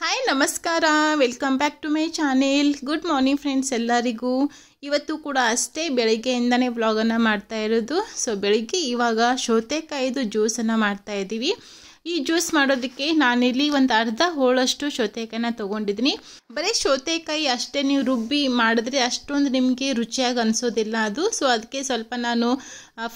hi ನಮಸ್ಕಾರ welcome back to my channel good morning friends ಎಲ್ಲರಿಗೂ ಇವತ್ತು ಕೂಡ ಅಷ್ಟೇ ಬೆಳಗ್ಗೆಯಿಂದನೇ ವ್ಲಾಗನ್ನು ಮಾಡ್ತಾ ಇರೋದು ಸೊ ಬೆಳಗ್ಗೆ ಇವಾಗ ಸೌತೆಕಾಯಿದು ಜ್ಯೂಸನ್ನು ಮಾಡ್ತಾ ಇದ್ದೀವಿ ಈ ಜ್ಯೂಸ್ ಮಾಡೋದಕ್ಕೆ ನಾನಿಲ್ಲಿ ಒಂದು ಅರ್ಧ ಹೋಳಷ್ಟು ಸೌತೆಕಾಯಿನ ತೊಗೊಂಡಿದ್ದೀನಿ ಬರೀ ಸೌತೆಕಾಯಿ ಅಷ್ಟೇ ನೀವು ರುಬ್ಬಿ ಮಾಡಿದ್ರೆ ಅಷ್ಟೊಂದು ನಿಮಗೆ ರುಚಿಯಾಗಿ ಅನಿಸೋದಿಲ್ಲ ಅದು ಸೊ ಅದಕ್ಕೆ ಸ್ವಲ್ಪ ನಾನು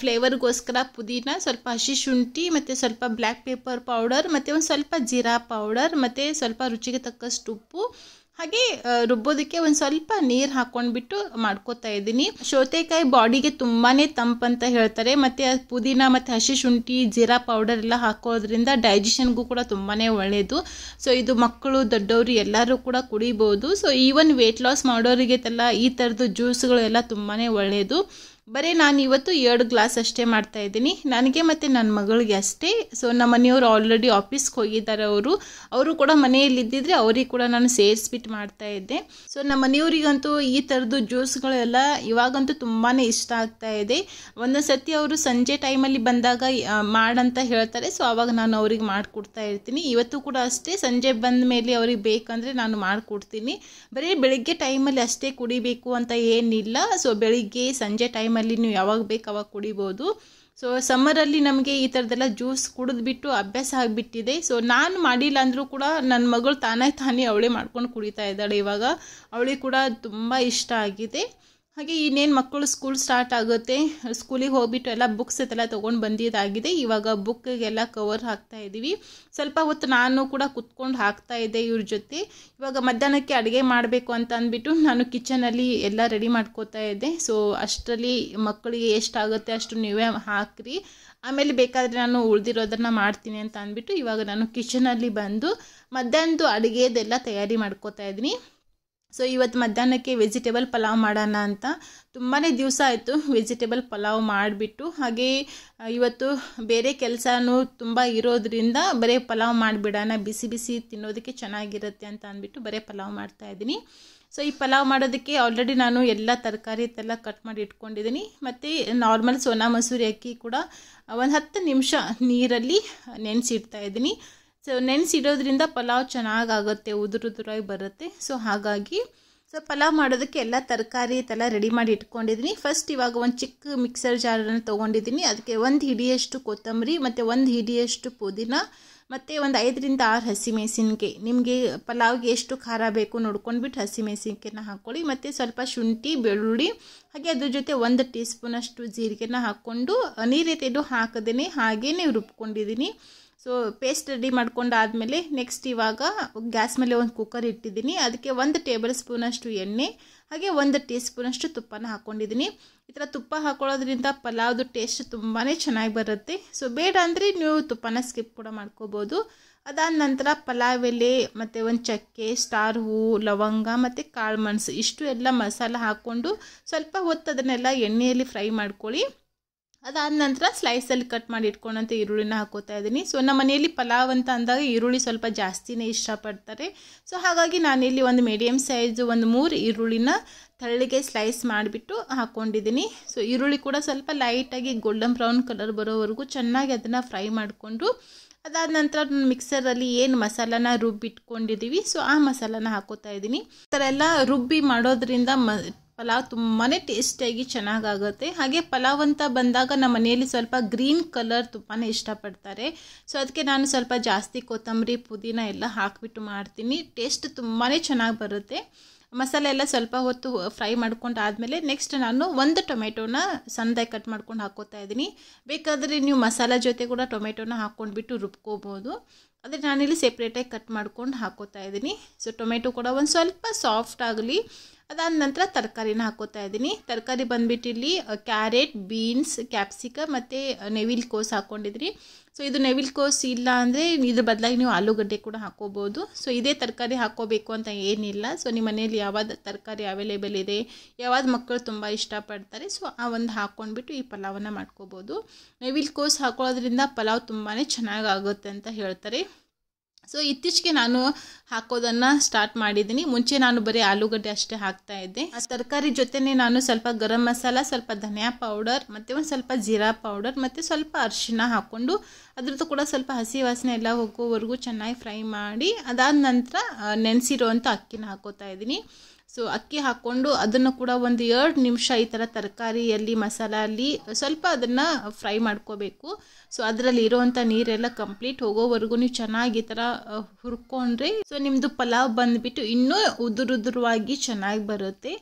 ಫ್ಲೇವರ್ಗೋಸ್ಕರ ಪುದೀನ ಸ್ವಲ್ಪ ಹಸಿ ಶುಂಠಿ ಮತ್ತು ಸ್ವಲ್ಪ ಬ್ಲ್ಯಾಕ್ ಪೇಪರ್ ಪೌಡರ್ ಮತ್ತು ಒಂದು ಸ್ವಲ್ಪ ಜೀರಾ ಪೌಡರ್ ಮತ್ತು ಸ್ವಲ್ಪ ರುಚಿಗೆ ತಕ್ಕಷ್ಟು ಉಪ್ಪು ಹಾಗೆ ರುಬ್ಬೋದಕ್ಕೆ ಒಂದು ಸ್ವಲ್ಪ ನೀರು ಹಾಕೊಂಡ್ಬಿಟ್ಟು ಮಾಡ್ಕೋತಾ ಇದ್ದೀನಿ ಸೌತೆಕಾಯಿ ಬಾಡಿಗೆ ತುಂಬಾ ಅಂತ ಹೇಳ್ತಾರೆ ಮತ್ತು ಪುದೀನ ಮತ್ತು ಹಸಿ ಶುಂಠಿ ಜೀರಾ ಪೌಡರ್ ಎಲ್ಲ ಹಾಕೋದ್ರಿಂದ ಡೈಜೆಷನ್ಗೂ ಕೂಡ ತುಂಬಾ ಒಳ್ಳೆಯದು ಸೊ ಇದು ಮಕ್ಕಳು ದೊಡ್ಡವರು ಎಲ್ಲರೂ ಕೂಡ ಕುಡಿಬೋದು ಸೊ ಈವನ್ ವೆಯ್ಟ್ ಲಾಸ್ ಮಾಡೋರಿಗೆ ಈ ಥರದ್ದು ಜ್ಯೂಸ್ಗಳು ಎಲ್ಲ ತುಂಬಾ ಒಳ್ಳೆಯದು ಬರೀ ನಾನು ಇವತ್ತು ಎರಡು ಗ್ಲಾಸ್ ಅಷ್ಟೇ ಮಾಡ್ತಾ ಇದ್ದೀನಿ ನನಗೆ ಮತ್ತು ನನ್ನ ಮಗಳಿಗೆ ಅಷ್ಟೇ ಸೊ ನಮ್ಮ ಮನೆಯವರು ಆಲ್ರೆಡಿ ಆಫೀಸ್ಗೆ ಹೋಗಿದ್ದಾರೆ ಅವರು ಅವರು ಕೂಡ ಮನೆಯಲ್ಲಿದ್ದಿದ್ರೆ ಅವ್ರಿಗೆ ಕೂಡ ನಾನು ಸೇರಿಸ್ಬಿಟ್ಟು ಮಾಡ್ತಾ ಇದ್ದೆ ಸೊ ನಮ್ಮ ಮನೆಯವರಿಗಂತೂ ಈ ಥರದ್ದು ಜ್ಯೂಸ್ಗಳೆಲ್ಲ ಇವಾಗಂತೂ ತುಂಬಾ ಇಷ್ಟ ಆಗ್ತಾ ಇದೆ ಒಂದೊಂದು ಸತಿ ಅವರು ಸಂಜೆ ಟೈಮಲ್ಲಿ ಬಂದಾಗ ಮಾಡಂತ ಹೇಳ್ತಾರೆ ಸೊ ಆವಾಗ ನಾನು ಅವ್ರಿಗೆ ಮಾಡಿಕೊಡ್ತಾ ಇರ್ತೀನಿ ಇವತ್ತು ಕೂಡ ಅಷ್ಟೇ ಸಂಜೆ ಬಂದ ಮೇಲೆ ಅವ್ರಿಗೆ ಬೇಕಂದರೆ ನಾನು ಮಾಡಿಕೊಡ್ತೀನಿ ಬರೀ ಬೆಳಿಗ್ಗೆ ಟೈಮಲ್ಲಿ ಅಷ್ಟೇ ಕುಡಿಬೇಕು ಅಂತ ಏನಿಲ್ಲ ಸೊ ಬೆಳಿಗ್ಗೆ ಸಂಜೆ ಟೈಮಲ್ಲಿ ಅಲ್ಲಿ ನೀವು ಯಾವಾಗ ಬೇಕು ಅವಾಗ ಕುಡಿಬೋದು ಸೊ ಸಮ್ಮರಲ್ಲಿ ನಮಗೆ ಈ ಥರದ್ದೆಲ್ಲ ಜ್ಯೂಸ್ ಕುಡಿದ್ಬಿಟ್ಟು ಅಭ್ಯಾಸ ಆಗಿಬಿಟ್ಟಿದೆ ಸೊ ನಾನು ಮಾಡಿಲ್ಲ ಅಂದರೂ ಕೂಡ ನನ್ನ ಮಗಳು ತಾನೇ ತಾನೇ ಅವಳೇ ಮಾಡ್ಕೊಂಡು ಕುಡಿತಾ ಇದ್ದಾಳೆ ಇವಾಗ ಅವಳಿಗೆ ಕೂಡ ತುಂಬ ಇಷ್ಟ ಆಗಿದೆ ಹಾಗೆ ಇನ್ನೇನು ಮಕ್ಕಳು ಸ್ಕೂಲ್ ಸ್ಟಾರ್ಟ್ ಆಗುತ್ತೆ ಸ್ಕೂಲಿಗೆ ಹೋಗ್ಬಿಟ್ಟು ಎಲ್ಲ ಬುಕ್ಸ್ ಎಲ್ಲ ತೊಗೊಂಡು ಬಂದಿದ್ದಾಗಿದೆ ಇವಾಗ ಬುಕ್ಗೆಲ್ಲ ಕವರ್ ಹಾಕ್ತಾ ಇದ್ದೀವಿ ಸ್ವಲ್ಪ ಹೊತ್ತು ನಾನು ಕೂಡ ಕುತ್ಕೊಂಡು ಹಾಕ್ತಾ ಇದ್ದೆ ಇವ್ರ ಜೊತೆ ಇವಾಗ ಮಧ್ಯಾಹ್ನಕ್ಕೆ ಅಡುಗೆ ಮಾಡಬೇಕು ಅಂತ ಅಂದ್ಬಿಟ್ಟು ನಾನು ಕಿಚನಲ್ಲಿ ಎಲ್ಲ ರೆಡಿ ಮಾಡ್ಕೋತಾ ಇದ್ದೆ ಸೊ ಅಷ್ಟರಲ್ಲಿ ಮಕ್ಕಳಿಗೆ ಎಷ್ಟಾಗುತ್ತೆ ಅಷ್ಟು ನೀವೇ ಹಾಕಿರಿ ಆಮೇಲೆ ಬೇಕಾದರೆ ನಾನು ಉಳಿದಿರೋದನ್ನ ಮಾಡ್ತೀನಿ ಅಂತ ಅಂದ್ಬಿಟ್ಟು ಇವಾಗ ನಾನು ಕಿಚನಲ್ಲಿ ಬಂದು ಮಧ್ಯಾಹ್ನದ್ದು ಅಡುಗೆದೆಲ್ಲ ತಯಾರಿ ಮಾಡ್ಕೋತಾ ಇದ್ದೀನಿ ಸೊ ಇವತ್ತು ಮಧ್ಯಾಹ್ನಕ್ಕೆ ವೆಜಿಟೇಬಲ್ ಪಲಾವ್ ಮಾಡೋಣ ಅಂತ ತುಂಬಾ ದಿವಸ ಆಯಿತು ವೆಜಿಟೇಬಲ್ ಪಲಾವ್ ಮಾಡಿಬಿಟ್ಟು ಹಾಗೇ ಇವತ್ತು ಬೇರೆ ಕೆಲಸನೂ ತುಂಬ ಇರೋದ್ರಿಂದ ಬರೀ ಪಲಾವ್ ಮಾಡಿಬಿಡೋಣ ಬಿಸಿ ಬಿಸಿ ತಿನ್ನೋದಕ್ಕೆ ಚೆನ್ನಾಗಿರುತ್ತೆ ಅಂತ ಅಂದ್ಬಿಟ್ಟು ಬರೀ ಪಲಾವ್ ಮಾಡ್ತಾಯಿದ್ದೀನಿ ಸೊ ಈ ಪಲಾವ್ ಮಾಡೋದಕ್ಕೆ ಆಲ್ರೆಡಿ ನಾನು ಎಲ್ಲ ತರಕಾರಿ ಎಲ್ಲ ಕಟ್ ಮಾಡಿ ಇಟ್ಕೊಂಡಿದ್ದೀನಿ ಮತ್ತು ನಾರ್ಮಲ್ ಸೋನಾ ಮಸೂರಿ ಅಕ್ಕಿ ಕೂಡ ಒಂದು ಹತ್ತು ನಿಮಿಷ ನೀರಲ್ಲಿ ನೆನೆಸಿಡ್ತಾಯಿದ್ದೀನಿ ಸೊ ನೆನೆಸಿಡೋದ್ರಿಂದ ಪಲಾವ್ ಚೆನ್ನಾಗಾಗುತ್ತೆ ಉದುರುದುರಾಗಿ ಬರುತ್ತೆ ಸೊ ಹಾಗಾಗಿ ಸೊ ಪಲಾವ್ ಮಾಡೋದಕ್ಕೆ ಎಲ್ಲ ತರಕಾರಿ ತಲ ರೆಡಿ ಮಾಡಿ ಇಟ್ಕೊಂಡಿದ್ದೀನಿ ಫಸ್ಟ್ ಇವಾಗ ಒಂದು ಚಿಕ್ಕ ಮಿಕ್ಸರ್ ಜಾರನ್ನು ತೊಗೊಂಡಿದ್ದೀನಿ ಅದಕ್ಕೆ ಒಂದು ಹಿಡಿಯಷ್ಟು ಕೊತ್ತಂಬರಿ ಮತ್ತು ಒಂದು ಹಿಡಿಯಷ್ಟು ಪುದೀನ ಮತ್ತು ಒಂದು ಐದರಿಂದ ಆರು ಹಸಿಮೆಣಸಿನ್ಕಾಯಿ ನಿಮಗೆ ಪಲಾವ್ಗೆ ಎಷ್ಟು ಖಾರ ಬೇಕು ನೋಡ್ಕೊಂಡ್ಬಿಟ್ಟು ಹಸಿಮೆಣಸಿನ್ಕಾಯಿನ ಹಾಕ್ಕೊಳ್ಳಿ ಮತ್ತು ಸ್ವಲ್ಪ ಶುಂಠಿ ಬೆಳ್ಳುಳ್ಳಿ ಹಾಗೆ ಅದ್ರ ಜೊತೆ ಒಂದು ಟೀ ಸ್ಪೂನಷ್ಟು ಜೀರಿಗೆನ ಹಾಕ್ಕೊಂಡು ನೀರೇತಿದ್ದು ಹಾಕದೇ ಹಾಗೇ ರುಬ್ಕೊಂಡಿದ್ದೀನಿ ಸೊ ಪೇಸ್ಟ್ ರೆಡಿ ಮಾಡ್ಕೊಂಡಾದಮೇಲೆ ನೆಕ್ಸ್ಟ್ ಇವಾಗ ಗ್ಯಾಸ್ ಮೇಲೆ ಒಂದು ಕುಕ್ಕರ್ ಇಟ್ಟಿದ್ದೀನಿ ಅದಕ್ಕೆ ಒಂದು ಟೇಬಲ್ ಸ್ಪೂನಷ್ಟು ಎಣ್ಣೆ ಹಾಗೆ ಒಂದು ಟೀ ಸ್ಪೂನಷ್ಟು ತುಪ್ಪನ ಹಾಕ್ಕೊಂಡಿದ್ದೀನಿ ಈ ಥರ ತುಪ್ಪ ಹಾಕೊಳ್ಳೋದ್ರಿಂದ ಪಲಾವ್ದು ಟೇಸ್ಟ್ ತುಂಬಾ ಚೆನ್ನಾಗಿ ಬರುತ್ತೆ ಸೊ ಬೇಡ ಅಂದರೆ ನೀವು ತುಪ್ಪನ ಸ್ಕಿಪ್ ಕೂಡ ಮಾಡ್ಕೋಬೋದು ಅದಾದ ನಂತರ ಪಲಾವ್ ಎಲೆ ಮತ್ತು ಒಂದು ಚಕ್ಕೆ ಸ್ಟಾರ್ ಹೂವು ಲವಂಗ ಮತ್ತು ಕಾಳು ಮೆಣಸು ಇಷ್ಟು ಎಲ್ಲ ಮಸಾಲ ಹಾಕ್ಕೊಂಡು ಸ್ವಲ್ಪ ಹೊತ್ತು ಅದನ್ನೆಲ್ಲ ಎಣ್ಣೆಯಲ್ಲಿ ಫ್ರೈ ಮಾಡ್ಕೊಳ್ಳಿ ಅದಾದ ನಂತರ ಸ್ಲೈಸಲ್ಲಿ ಕಟ್ ಮಾಡಿ ಇಟ್ಕೊಂಡಂತ ಈರುಳ್ಳಿನ ಹಾಕೋತಾ ಇದ್ದೀನಿ ಸೊ ನಮ್ಮ ಮನೆಯಲ್ಲಿ ಪಲಾವ್ ಅಂತ ಅಂದಾಗ ಈರುಳ್ಳಿ ಸ್ವಲ್ಪ ಜಾಸ್ತಿನೇ ಇಷ್ಟಪಡ್ತಾರೆ ಸೊ ಹಾಗಾಗಿ ನಾನಿಲ್ಲಿ ಒಂದು ಮೀಡಿಯಮ್ ಸೈಜು ಒಂದು ಮೂರು ಈರುಳ್ಳಿನ ತಳ್ಳಿಗೆ ಸ್ಲೈಸ್ ಮಾಡಿಬಿಟ್ಟು ಹಾಕ್ಕೊಂಡಿದ್ದೀನಿ ಸೊ ಈರುಳ್ಳಿ ಕೂಡ ಸ್ವಲ್ಪ ಲೈಟಾಗಿ ಗೋಲ್ಡನ್ ಬ್ರೌನ್ ಕಲರ್ ಬರೋವರೆಗೂ ಚೆನ್ನಾಗಿ ಅದನ್ನು ಫ್ರೈ ಮಾಡಿಕೊಂಡು ಅದಾದ ನಂತರ ಮಿಕ್ಸರಲ್ಲಿ ಏನು ಮಸಾಲಾನ ರುಬ್ಬಿಟ್ಕೊಂಡಿದ್ದೀವಿ ಸೊ ಆ ಮಸಾಲಾನ ಹಾಕೋತಾ ಇದ್ದೀನಿ ಈ ಥರ ಎಲ್ಲ ರುಬ್ಬಿ ಮಾಡೋದ್ರಿಂದ ಮ ಪಲಾವ್ ತುಂಬಾ ಟೇಸ್ಟಿಯಾಗಿ ಚೆನ್ನಾಗಾಗುತ್ತೆ ಹಾಗೆ ಪಲಾವ್ ಅಂತ ಬಂದಾಗ ನಮ್ಮ ಮನೆಯಲ್ಲಿ ಸ್ವಲ್ಪ ಗ್ರೀನ್ ಕಲರ್ ತುಂಬಾ ಇಷ್ಟಪಡ್ತಾರೆ ಸೊ ಅದಕ್ಕೆ ನಾನು ಸ್ವಲ್ಪ ಜಾಸ್ತಿ ಕೊತ್ತಂಬರಿ ಪುದೀನ ಎಲ್ಲ ಹಾಕಿಬಿಟ್ಟು ಮಾಡ್ತೀನಿ ಟೇಸ್ಟ್ ತುಂಬಾ ಚೆನ್ನಾಗಿ ಬರುತ್ತೆ ಮಸಾಲೆ ಎಲ್ಲ ಸ್ವಲ್ಪ ಹೊತ್ತು ಫ್ರೈ ಮಾಡ್ಕೊಂಡು ಆದಮೇಲೆ ನೆಕ್ಸ್ಟ್ ನಾನು ಒಂದು ಟೊಮೆಟೊನ ಸಣ್ಣದಾಗಿ ಕಟ್ ಮಾಡ್ಕೊಂಡು ಹಾಕೋತಾ ಇದ್ದೀನಿ ಬೇಕಾದರೆ ನೀವು ಮಸಾಲೆ ಜೊತೆ ಕೂಡ ಟೊಮೆಟೊನ ಹಾಕ್ಕೊಂಡ್ಬಿಟ್ಟು ರುಬ್ಕೋಬೋದು ಆದರೆ ನಾನಿಲ್ಲಿ ಸೆಪ್ರೇಟಾಗಿ ಕಟ್ ಮಾಡ್ಕೊಂಡು ಹಾಕೋತಾ ಇದ್ದೀನಿ ಸೊ ಟೊಮೆಟೊ ಕೂಡ ಒಂದು ಸ್ವಲ್ಪ ಸಾಫ್ಟ್ ಆಗಲಿ ಅದಾದ ನಂತರ ತರಕಾರಿನ ಹಾಕೋತಾ ಇದ್ದೀನಿ ತರಕಾರಿ ಬಂದ್ಬಿಟ್ಟು ಇಲ್ಲಿ ಕ್ಯಾರೆಟ್ ಬೀನ್ಸ್ ಕ್ಯಾಪ್ಸಿಕಮ್ ಮತ್ತು ನೆವಿಲ್ ಕೋಸ್ ಹಾಕ್ಕೊಂಡಿದ್ರಿ ಸೊ ಇದು ನೆವಿಲ್ ಕೋಸ್ ಇಲ್ಲ ಅಂದರೆ ಇದ್ರ ಬದಲಾಗಿ ನೀವು ಆಲೂಗಡ್ಡೆ ಕೂಡ ಹಾಕೋಬೋದು ಸೊ ಇದೇ ತರಕಾರಿ ಹಾಕೋಬೇಕು ಅಂತ ಏನಿಲ್ಲ ಸೊ ನಿಮ್ಮ ಮನೇಲಿ ಯಾವಾಗ ತರಕಾರಿ ಅವೈಲೇಬಲ್ ಇದೆ ಯಾವಾಗ ಮಕ್ಕಳು ತುಂಬ ಇಷ್ಟಪಡ್ತಾರೆ ಸೊ ಆ ಒಂದು ಹಾಕ್ಕೊಂಡ್ಬಿಟ್ಟು ಈ ಪಲಾವನ್ನು ಮಾಡ್ಕೋಬೋದು ನೆವಿಲ್ ಕೋಸ್ ಹಾಕೊಳ್ಳೋದ್ರಿಂದ ಪಲಾವ್ ತುಂಬಾ ಚೆನ್ನಾಗಿ ಆಗುತ್ತೆ ಅಂತ ಹೇಳ್ತಾರೆ ಸೊ ಇತ್ತೀಚೆಗೆ ನಾನು ಹಾಕೋದನ್ನು ಸ್ಟಾರ್ಟ್ ಮಾಡಿದ್ದೀನಿ ಮುಂಚೆ ನಾನು ಬರೀ ಆಲೂಗಡ್ಡೆ ಅಷ್ಟೇ ಹಾಕ್ತಾ ಇದ್ದೆ ಆ ತರಕಾರಿ ಜೊತೆನೆ ನಾನು ಸ್ವಲ್ಪ ಗರಂ ಮಸಾಲ ಸ್ವಲ್ಪ ಧನಿಯಾ ಪೌಡರ್ ಮತ್ತು ಒಂದು ಸ್ವಲ್ಪ ಜೀರಾ ಪೌಡರ್ ಮತ್ತು ಸ್ವಲ್ಪ ಅರಿಶಿನ ಹಾಕ್ಕೊಂಡು ಅದ್ರದ್ದು ಕೂಡ ಸ್ವಲ್ಪ ಹಸಿ ವಾಸನೆ ಎಲ್ಲ ಹೋಗೋವರೆಗೂ ಚೆನ್ನಾಗಿ ಫ್ರೈ ಮಾಡಿ ಅದಾದ ನಂತರ ನೆನೆಸಿರೋವಂಥ ಅಕ್ಕಿನ ಹಾಕೋತಾ ಇದ್ದೀನಿ ಸೊ ಅಕ್ಕಿ ಹಾಕ್ಕೊಂಡು ಅದನ್ನು ಕೂಡ ಒಂದು ಎರಡು ನಿಮಿಷ ಈ ಥರ ತರಕಾರಿಯಲ್ಲಿ ಅಲ್ಲಿ ಸ್ವಲ್ಪ ಅದನ್ನು ಫ್ರೈ ಮಾಡ್ಕೋಬೇಕು ಸೊ ಅದರಲ್ಲಿ ಇರೋವಂಥ ನೀರೆಲ್ಲ ಕಂಪ್ಲೀಟ್ ಹೋಗೋವರೆಗೂ ನೀವು ಚೆನ್ನಾಗಿ ಈ ಥರ ಹುರ್ಕೊಂಡ್ರೆ ಸೊ ನಿಮ್ಮದು ಪಲಾವ್ ಬಂದುಬಿಟ್ಟು ಇನ್ನೂ ಉದುರುದುರುವಾಗಿ ಚೆನ್ನಾಗಿ ಬರುತ್ತೆ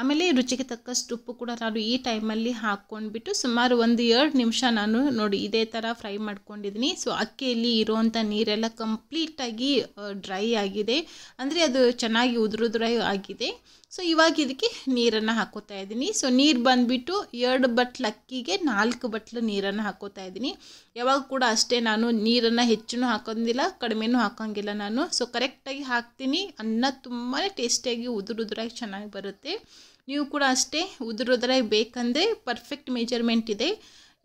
ಆಮೇಲೆ ರುಚಿಗೆ ತಕ್ಕಷ್ಟು ಉಪ್ಪು ಕೂಡ ನಾನು ಈ ಟೈಮಲ್ಲಿ ಹಾಕ್ಕೊಂಡ್ಬಿಟ್ಟು ಸುಮಾರು ಒಂದು ಎರಡು ನಿಮಿಷ ನಾನು ನೋಡಿ ಇದೇ ಥರ ಫ್ರೈ ಮಾಡ್ಕೊಂಡಿದ್ದೀನಿ ಸೊ ಅಕ್ಕಿಯಲ್ಲಿ ಇರೋವಂಥ ನೀರೆಲ್ಲ ಕಂಪ್ಲೀಟಾಗಿ ಡ್ರೈ ಆಗಿದೆ ಅಂದರೆ ಅದು ಚೆನ್ನಾಗಿ ಉದುರು ಆಗಿದೆ ಸೊ ಇವಾಗ ಇದಕ್ಕೆ ನೀರನ್ನು ಹಾಕೋತಾ ಇದ್ದೀನಿ ಸೊ ನೀರು ಬಂದುಬಿಟ್ಟು ಎರಡು ಅಕ್ಕಿಗೆ ನಾಲ್ಕು ಬಟ್ಲು ನೀರನ್ನು ಹಾಕೋತಾ ಇದ್ದೀನಿ ಯಾವಾಗ ಕೂಡ ಅಷ್ಟೇ ನಾನು ನೀರನ್ನು ಹೆಚ್ಚು ಹಾಕೋದಿಲ್ಲ ಕಡಿಮೆನೂ ಹಾಕೋಂಗಿಲ್ಲ ನಾನು ಸೊ ಕರೆಕ್ಟಾಗಿ ಹಾಕ್ತೀನಿ ಅನ್ನ ತುಂಬಾ ಟೇಸ್ಟಿಯಾಗಿ ಉದುರು ಉದುರಾಗಿ ಚೆನ್ನಾಗಿ ಬರುತ್ತೆ ನೀವು ಕೂಡ ಅಷ್ಟೇ ಉದುರು ಉದುರಾಗಿ ಬೇಕಂದರೆ ಪರ್ಫೆಕ್ಟ್ ಮೆಜರ್ಮೆಂಟ್ ಇದೆ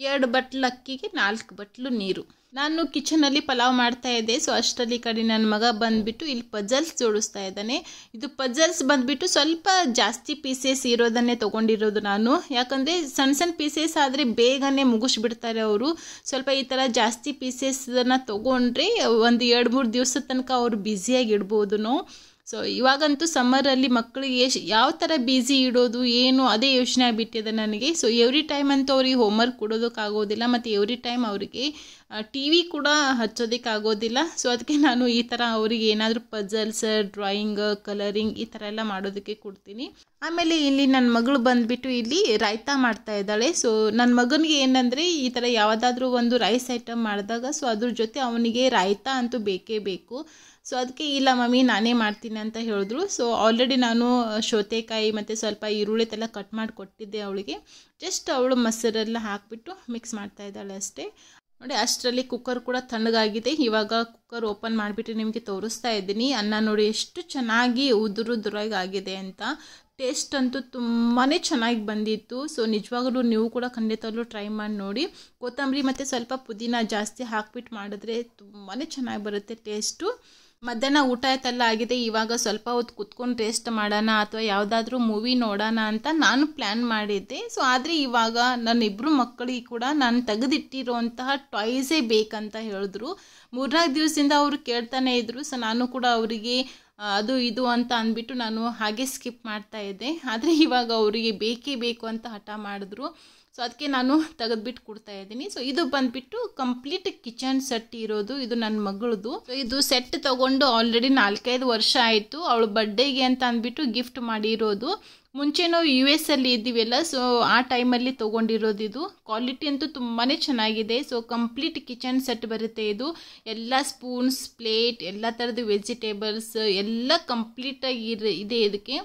ಎರಡು ಬಟ್ಲು ಅಕ್ಕಿಗೆ ನಾಲ್ಕು ಬಟ್ಲು ನೀರು ನಾನು ಕಿಚನಲ್ಲಿ ಪಲಾವ್ ಮಾಡ್ತಾ ಇದ್ದೆ ಸೊ ಅಷ್ಟರಲ್ಲಿ ಕಡೆ ನನ್ನ ಮಗ ಬಂದುಬಿಟ್ಟು ಇಲ್ಲಿ ಪಜಲ್ಸ್ ಜೋಡಿಸ್ತಾ ಇದ್ದಾನೆ ಇದು ಪಜಲ್ಸ್ ಬಂದುಬಿಟ್ಟು ಸ್ವಲ್ಪ ಜಾಸ್ತಿ ಪೀಸಸ್ ಇರೋದನ್ನೇ ತೊಗೊಂಡಿರೋದು ನಾನು ಯಾಕಂದರೆ ಸಣ್ಣ ಸಣ್ಣ ಪೀಸಸ್ ಆದರೆ ಬೇಗನೆ ಮುಗಿಸ್ಬಿಡ್ತಾರೆ ಅವರು ಸ್ವಲ್ಪ ಈ ಥರ ಜಾಸ್ತಿ ಪೀಸಸ್ನ ತೊಗೊಂಡ್ರೆ ಒಂದು ಎರಡು ಮೂರು ದಿವಸದ ತನಕ ಅವರು ಬ್ಯುಸಿಯಾಗಿ ಇಡ್ಬೋದು ಸೊ ಇವಾಗಂತೂ ಸಮ್ಮರಲ್ಲಿ ಮಕ್ಕಳಿಗೆ ಎಷ್ಟು ಯಾವ ಥರ ಬ್ಯುಸಿ ಇಡೋದು ಏನು ಅದೇ ಯೋಚನೆ ಆಗಿಬಿಟ್ಟಿದೆ ನನಗೆ ಸೊ ಎವ್ರಿ ಟೈಮ್ ಅಂತೂ ಅವ್ರಿಗೆ ಹೋಮ್ವರ್ಕ್ ಕೊಡೋದಕ್ಕಾಗೋದಿಲ್ಲ ಮತ್ತು ಎವ್ರಿ ಟೈಮ್ ಅವರಿಗೆ ಟಿ ವಿ ಕೂಡ ಹಚ್ಚೋದಕ್ಕಾಗೋದಿಲ್ಲ ಸೊ ಅದಕ್ಕೆ ನಾನು ಈ ಥರ ಅವರಿಗೆ ಏನಾದರೂ ಪಜಲ್ಸ್ ಡ್ರಾಯಿಂಗ್ ಕಲರಿಂಗ್ ಈ ಥರ ಎಲ್ಲ ಮಾಡೋದಕ್ಕೆ ಕೊಡ್ತೀನಿ ಆಮೇಲೆ ಇಲ್ಲಿ ನನ್ನ ಮಗಳು ಬಂದುಬಿಟ್ಟು ಇಲ್ಲಿ ರಾಯ್ತ ಮಾಡ್ತಾ ಇದ್ದಾಳೆ ಸೊ ನನ್ನ ಮಗನಿಗೆ ಏನಂದರೆ ಈ ಥರ ಯಾವುದಾದ್ರೂ ಒಂದು ರೈಸ್ ಐಟಮ್ ಮಾಡಿದಾಗ ಸೊ ಅದ್ರ ಜೊತೆ ಅವನಿಗೆ ರಾಯ್ತ ಅಂತೂ ಬೇಕೇ ಬೇಕು ಸೊ ಅದಕ್ಕೆ ಇಲ್ಲ ಮಮ್ಮಿ ನಾನೇ ಮಾಡ್ತೀನಿ ಅಂತ ಹೇಳಿದ್ರು ಸೊ ಆಲ್ರೆಡಿ ನಾನು ಸೌತೆಕಾಯಿ ಮತ್ತು ಸ್ವಲ್ಪ ಈರುಳ್ಳಿ ತೆಲ್ಲ ಕಟ್ ಮಾಡಿ ಕೊಟ್ಟಿದ್ದೆ ಅವಳಿಗೆ ಜಸ್ಟ್ ಅವಳು ಮೊಸರೆಲ್ಲ ಹಾಕಿಬಿಟ್ಟು ಮಿಕ್ಸ್ ಮಾಡ್ತಾ ಇದ್ದಾಳೆ ಅಷ್ಟೇ ನೋಡಿ ಅಷ್ಟರಲ್ಲಿ ಕುಕ್ಕರ್ ಕೂಡ ತಣ್ಣಗಾಗಿದೆ ಇವಾಗ ಕುಕ್ಕರ್ ಓಪನ್ ಮಾಡಿಬಿಟ್ಟು ನಿಮಗೆ ತೋರಿಸ್ತಾ ಇದ್ದೀನಿ ಅನ್ನ ನೋಡಿ ಎಷ್ಟು ಚೆನ್ನಾಗಿ ಉದುರುದುರಾಗಿ ಆಗಿದೆ ಅಂತ ಟೇಸ್ಟ್ ಅಂತೂ ತುಂಬಾ ಚೆನ್ನಾಗಿ ಬಂದಿತ್ತು ಸೊ ನಿಜವಾಗಲೂ ನೀವು ಕೂಡ ಖಂಡಿತವಾಗ್ಲೂ ಟ್ರೈ ಮಾಡಿ ನೋಡಿ ಕೊತ್ತಂಬರಿ ಮತ್ತು ಸ್ವಲ್ಪ ಪುದೀನ ಜಾಸ್ತಿ ಹಾಕ್ಬಿಟ್ಟು ಮಾಡಿದ್ರೆ ತುಂಬಾ ಚೆನ್ನಾಗಿ ಬರುತ್ತೆ ಟೇಸ್ಟು ಮಧ್ಯಾಹ್ನ ಊಟ ಆಯ್ತಲ್ಲ ಆಗಿದೆ ಇವಾಗ ಸ್ವಲ್ಪ ಹೊತ್ತು ಕುತ್ಕೊಂಡು ಟೇಸ್ಟ್ ಮಾಡೋಣ ಅಥವಾ ಯಾವುದಾದ್ರೂ ಮೂವಿ ನೋಡೋಣ ಅಂತ ನಾನು ಪ್ಲ್ಯಾನ್ ಮಾಡಿದ್ದೆ ಸೊ ಆದರೆ ಇವಾಗ ನನ್ನ ಇಬ್ಬರು ಮಕ್ಕಳಿಗೆ ಕೂಡ ನಾನು ತೆಗೆದಿಟ್ಟಿರುವಂತಹ ಟಾಯ್ಸೇ ಬೇಕಂತ ಹೇಳಿದ್ರು ಮೂರ್ನಾಲ್ಕು ದಿವಸದಿಂದ ಅವರು ಕೇಳ್ತಾನೆ ಇದ್ದರು ಸೊ ನಾನು ಕೂಡ ಅವರಿಗೆ ಅದು ಇದು ಅಂತ ಅಂದ್ಬಿಟ್ಟು ನಾನು ಹಾಗೆ ಸ್ಕಿಪ್ ಮಾಡ್ತಾ ಇದ್ದೆ ಆದರೆ ಇವಾಗ ಅವರಿಗೆ ಬೇಕೇ ಬೇಕು ಅಂತ ಹಠ ಮಾಡಿದ್ರು ಸೊ ಅದಕ್ಕೆ ನಾನು ತೆಗೆದ್ಬಿಟ್ಟು ಕೊಡ್ತಾ ಇದ್ದೀನಿ ಸೊ ಇದು ಬಂದ್ಬಿಟ್ಟು ಕಂಪ್ಲೀಟ್ ಕಿಚನ್ ಸೆಟ್ ಇರೋದು ಇದು ನನ್ನ ಮಗಳದು ಸೊ ಇದು ಸೆಟ್ ತಗೊಂಡು ಆಲ್ರೆಡಿ ನಾಲ್ಕೈದು ವರ್ಷ ಆಯಿತು ಅವಳು ಬರ್ಡೇಗೆ ಅಂತ ಅಂದ್ಬಿಟ್ಟು ಗಿಫ್ಟ್ ಮಾಡಿರೋದು ಮುಂಚೆ ನಾವು ಯು ಎಸ್ ಅಲ್ಲಿ ಇದ್ದೀವಲ್ಲ ಸೊ ಆ ಟೈಮಲ್ಲಿ ತೊಗೊಂಡಿರೋದು ಇದು ಕ್ವಾಲಿಟಿ ಅಂತೂ ತುಂಬಾ ಚೆನ್ನಾಗಿದೆ ಸೊ ಕಂಪ್ಲೀಟ್ ಕಿಚನ್ ಸೆಟ್ ಬರುತ್ತೆ ಇದು ಎಲ್ಲ ಸ್ಪೂನ್ಸ್ ಪ್ಲೇಟ್ ಎಲ್ಲ ಥರದ ವೆಜಿಟೇಬಲ್ಸ್ ಎಲ್ಲ ಕಂಪ್ಲೀಟಾಗಿ ಇದೆ ಇದಕ್ಕೆ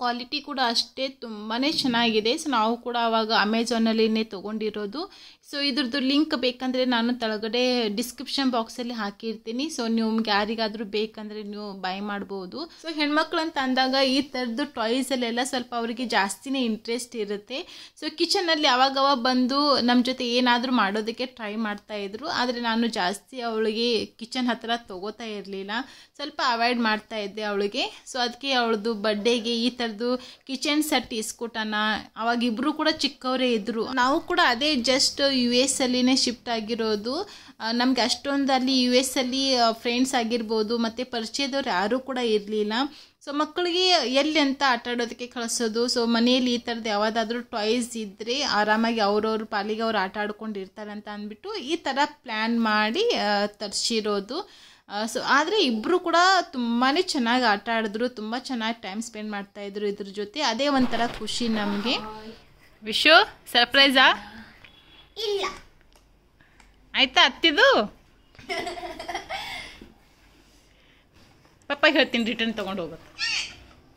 ಕ್ವಾಲಿಟಿ ಕೂಡ ಅಷ್ಟೇ ತುಂಬಾ ಚೆನ್ನಾಗಿದೆ ಸೊ ನಾವು ಕೂಡ ಅವಾಗ ಅಮೆಝಾನಲ್ಲಿನೇ ತೊಗೊಂಡಿರೋದು ಸೊ ಇದ್ರದ್ದು ಲಿಂಕ್ ಬೇಕಂದರೆ ನಾನು ತಳಗಡೆ ಡಿಸ್ಕ್ರಿಪ್ಷನ್ ಬಾಕ್ಸಲ್ಲಿ ಹಾಕಿರ್ತೀನಿ ಸೊ ನಿಮ್ಗೆ ಯಾರಿಗಾದರೂ ಬೇಕಂದರೆ ನೀವು ಬೈ ಮಾಡ್ಬೋದು ಸೊ ಹೆಣ್ಮಕ್ಳು ಅಂತ ಅಂದಾಗ ಈ ಥರದ್ದು ಟಾಯ್ಸಲ್ಲೆಲ್ಲ ಸ್ವಲ್ಪ ಅವರಿಗೆ ಜಾಸ್ತಿನೇ ಇಂಟ್ರೆಸ್ಟ್ ಇರುತ್ತೆ ಸೊ ಕಿಚನಲ್ಲಿ ಅವಾಗವಾಗ ಬಂದು ನಮ್ಮ ಜೊತೆ ಏನಾದರೂ ಮಾಡೋದಕ್ಕೆ ಟ್ರೈ ಮಾಡ್ತಾ ಇದ್ರು ಆದರೆ ನಾನು ಜಾಸ್ತಿ ಅವಳಿಗೆ ಕಿಚನ್ ಹತ್ರ ತೊಗೋತಾ ಇರಲಿಲ್ಲ ಸ್ವಲ್ಪ ಅವಾಯ್ಡ್ ಮಾಡ್ತಾ ಇದ್ದೆ ಅವಳಿಗೆ ಸೊ ಅದಕ್ಕೆ ಅವಳದು ಬರ್ಡೇಗೆ ಈ ಈ ಥರದ್ದು ಕಿಚನ್ ಸೆಟ್ ಇಸ್ಕೊಟನ ಅವಾಗ ಇಬ್ಬರು ಕೂಡ ಚಿಕ್ಕವರೇ ಇದ್ದರು ನಾವು ಕೂಡ ಅದೇ ಜಸ್ಟ್ ಯು ಎಸ್ ಅಲ್ಲಿನೇ ಶಿಫ್ಟ್ ಆಗಿರೋದು ನಮಗೆ ಅಷ್ಟೊಂದು ಅಲ್ಲಿ ಯು ಎಸ್ ಅಲ್ಲಿ ಫ್ರೆಂಡ್ಸ್ ಆಗಿರ್ಬೋದು ಮತ್ತು ಪರಿಚಯದವ್ರು ಯಾರೂ ಕೂಡ ಇರಲಿಲ್ಲ ಸೊ ಮಕ್ಕಳಿಗೆ ಎಲ್ಲಿ ಅಂತ ಆಟ ಆಡೋದಕ್ಕೆ ಕಳಿಸೋದು ಸೊ ಮನೆಯಲ್ಲಿ ಈ ಥರದ್ದು ಯಾವುದಾದ್ರೂ ಟಾಯ್ಸ್ ಇದ್ದರೆ ಆರಾಮಾಗಿ ಅವ್ರವ್ರ ಪಾಲಿಗೆ ಅವ್ರು ಆಟ ಆಡ್ಕೊಂಡಿರ್ತಾರೆ ಅಂತ ಅಂದ್ಬಿಟ್ಟು ಈ ಥರ ಪ್ಲ್ಯಾನ್ ಮಾಡಿ ತರಿಸಿರೋದು ಸೊ ಆದರೆ ಇಬ್ಬರು ಕೂಡ ತುಂಬಾ ಚೆನ್ನಾಗಿ ಆಟ ಆಡಿದ್ರು ತುಂಬ ಚೆನ್ನಾಗಿ ಟೈಮ್ ಸ್ಪೆಂಡ್ ಮಾಡ್ತಾ ಇದ್ರು ಇದ್ರ ಜೊತೆ ಅದೇ ಒಂಥರ ಖುಷಿ ನಮಗೆ ವಿಶು ಸರ್ಪ್ರೈಸಾ ಇಲ್ಲ ಆಯ್ತಾ ಹತ್ತಿದು ಪಪ್ಪ ಹೇಳ್ತೀನಿ ರಿಟರ್ನ್ ತೊಗೊಂಡು ಹೋಗುತ್ತೆ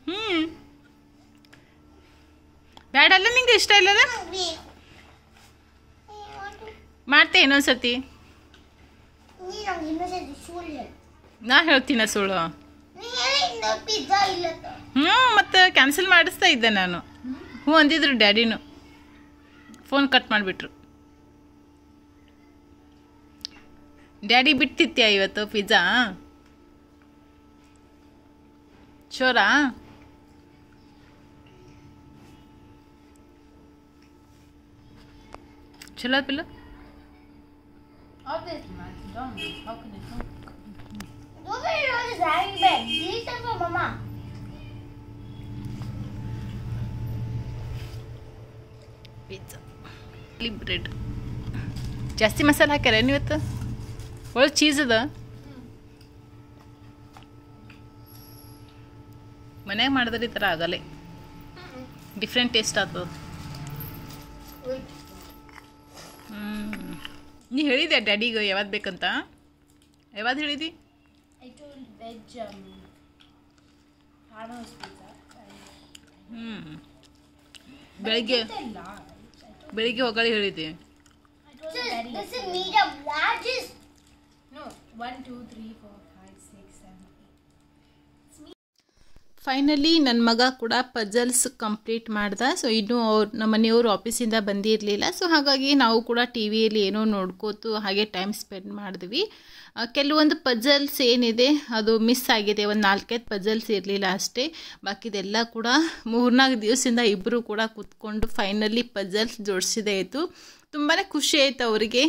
ಹ್ಞೂ ಬೇಡಲ್ಲ ನಿಂಗೆ ಇಷ್ಟ ಇಲ್ಲದ ಮಾಡ್ತೆ ಇನ್ನೊಂದ್ಸತಿ ನೀನು ಸುಳ್ಳು ನಾ ಹೇಳ್ತೀನ ಸುಳ್ಳು ಹ್ಞೂ ಮತ್ತು ಕ್ಯಾನ್ಸಲ್ ಮಾಡಿಸ್ತಾ ಇದ್ದೆ ನಾನು ಹ್ಞೂ ಅಂದಿದ್ರು ಡ್ಯಾಡಿನು ಫೋನ್ ಕಟ್ ಮಾಡಿಬಿಟ್ರು ಡ್ಯಾಡಿ ಬಿಟ್ಟಿತ್ಯಾ ಇವತ್ತು ಪಿಜ್ಜಾ ಚೋರಾ ಚಲೋ ಪಿಲ್ಲ it ಜಾಸ್ತಿ ಮಸಾಲೆ ಹಾಕ್ಯಾರ ಇವತ್ತು ಒಳ್ಳೆ ಚೀಸ್ ಅದ ಮನ್ಯಾಗ ಮಾಡಿದ್ರೆ ಈ ಥರ ಆಗಲ್ಲ ಡಿಫ್ರೆಂಟ್ ಟೇಸ್ಟ್ ಆಗ್ತದೆ ಹ್ಞೂ ನೀ ಹೇಳಿದೆ ಡ್ಯಾಡಿಗೆ ಯಾವ್ದು ಬೇಕಂತ ಯಾವ್ದು ಹೇಳಿದಿ um, ಹ್ಞೂ ಬೆಳಿಗ್ಗೆ ಬೆಳಿಗ್ಗೆ ಹೋಗಲಿ ಫೈನಲಿ ನನ್ನ ಮಗ ಕೂಡ ಪಜಲ್ಸ್ ಕಂಪ್ಲೀಟ್ ಮಾಡ್ದ ಸೊ ಇನ್ನೂ ಅವ್ರು ನಮ್ಮ ಮನೆಯವರು ಆಫೀಸಿಂದ ಬಂದಿರಲಿಲ್ಲ ಸೊ ಹಾಗಾಗಿ ನಾವು ಕೂಡ ಟಿ ವಿಯಲ್ಲಿ ಏನೋ ನೋಡ್ಕೋತು ಹಾಗೆ ಟೈಮ್ ಸ್ಪೆಂಡ್ ಮಾಡಿದ್ವಿ ಕೆಲವೊಂದು ಪಜಲ್ಸ್ ಏನಿದೆ ಅದು ಮಿಸ್ ಆಗಿದೆ ಒಂದು ನಾಲ್ಕೈದು ಪಜಲ್ಸ್ ಇರಲಿಲ್ಲ ಅಷ್ಟೇ ಬಾಕಿದೆಲ್ಲ ಕೂಡ ಮೂರ್ನಾಲ್ಕು ದಿವಸದಿಂದ ಇಬ್ಬರು ಕೂಡ ಕೂತ್ಕೊಂಡು ಫೈನಲಿ ಪಜಲ್ಸ್ ಜೋಡಿಸಿದೆ ಇತ್ತು ತುಂಬಾ ಖುಷಿ ಆಯಿತು ಅವರಿಗೆ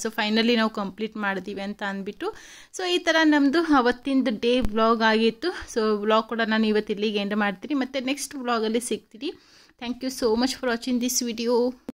ಸೊ ಫೈನಲಿ ನಾವು ಕಂಪ್ಲೀಟ್ ಮಾಡಿದೀವಿ ಅಂತ ಅಂದ್ಬಿಟ್ಟು ಸೊ ಈ ಥರ ನಮ್ಮದು ಅವತ್ತಿಂದ ಡೇ ವ್ಲಾಗ್ ಆಗಿತ್ತು ಸೊ ವ್ಲಾಗ್ ಕೂಡ ನಾನು ಇವತ್ತು ಇಲ್ಲಿಗೆ ಎಂಡ್ ಮಾಡ್ತೀನಿ ಮತ್ತು ನೆಕ್ಸ್ಟ್ ವ್ಲಾಗಲ್ಲಿ ಸಿಗ್ತೀನಿ thank you so much for watching this video